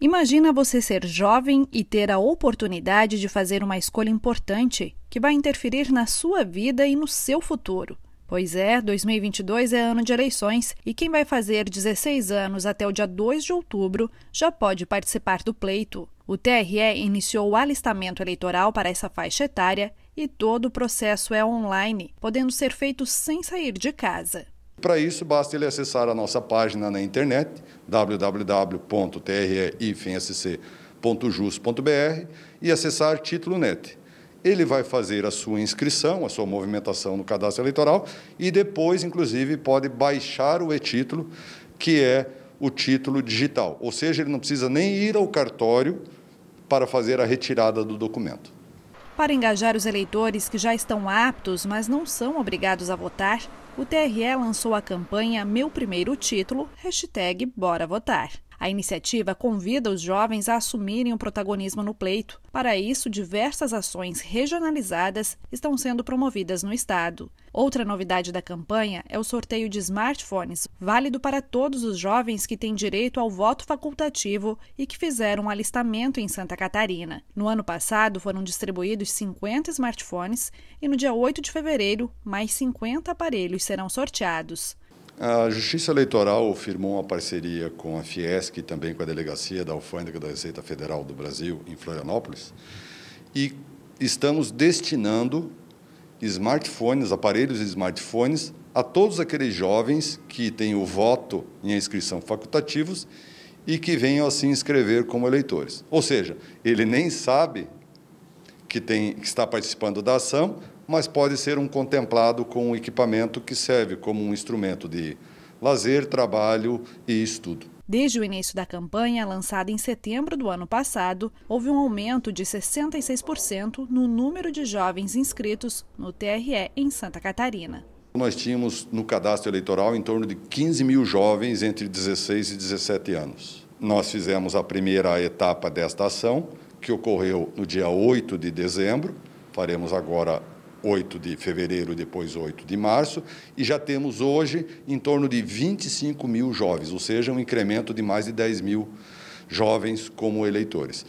Imagina você ser jovem e ter a oportunidade de fazer uma escolha importante que vai interferir na sua vida e no seu futuro. Pois é, 2022 é ano de eleições e quem vai fazer 16 anos até o dia 2 de outubro já pode participar do pleito. O TRE iniciou o alistamento eleitoral para essa faixa etária e todo o processo é online, podendo ser feito sem sair de casa. Para isso, basta ele acessar a nossa página na internet, www.tre-sc.jus.br e acessar Título Net. Ele vai fazer a sua inscrição, a sua movimentação no cadastro eleitoral e depois, inclusive, pode baixar o e-título, que é o título digital. Ou seja, ele não precisa nem ir ao cartório para fazer a retirada do documento. Para engajar os eleitores que já estão aptos, mas não são obrigados a votar, o TRE lançou a campanha Meu Primeiro Título, hashtag Bora Votar. A iniciativa convida os jovens a assumirem o protagonismo no pleito. Para isso, diversas ações regionalizadas estão sendo promovidas no estado. Outra novidade da campanha é o sorteio de smartphones, válido para todos os jovens que têm direito ao voto facultativo e que fizeram um alistamento em Santa Catarina. No ano passado, foram distribuídos 50 smartphones e no dia 8 de fevereiro, mais 50 aparelhos serão sorteados. A Justiça Eleitoral firmou uma parceria com a Fiesc e também com a Delegacia da Alfândega da Receita Federal do Brasil, em Florianópolis, e estamos destinando smartphones, aparelhos e smartphones, a todos aqueles jovens que têm o voto em inscrição facultativos e que venham a se inscrever como eleitores. Ou seja, ele nem sabe que, tem, que está participando da ação, mas pode ser um contemplado com um equipamento que serve como um instrumento de lazer, trabalho e estudo. Desde o início da campanha, lançada em setembro do ano passado, houve um aumento de 66% no número de jovens inscritos no TRE em Santa Catarina. Nós tínhamos no cadastro eleitoral em torno de 15 mil jovens entre 16 e 17 anos. Nós fizemos a primeira etapa desta ação, que ocorreu no dia 8 de dezembro. Faremos agora 8 de fevereiro, depois 8 de março, e já temos hoje em torno de 25 mil jovens, ou seja, um incremento de mais de 10 mil jovens como eleitores.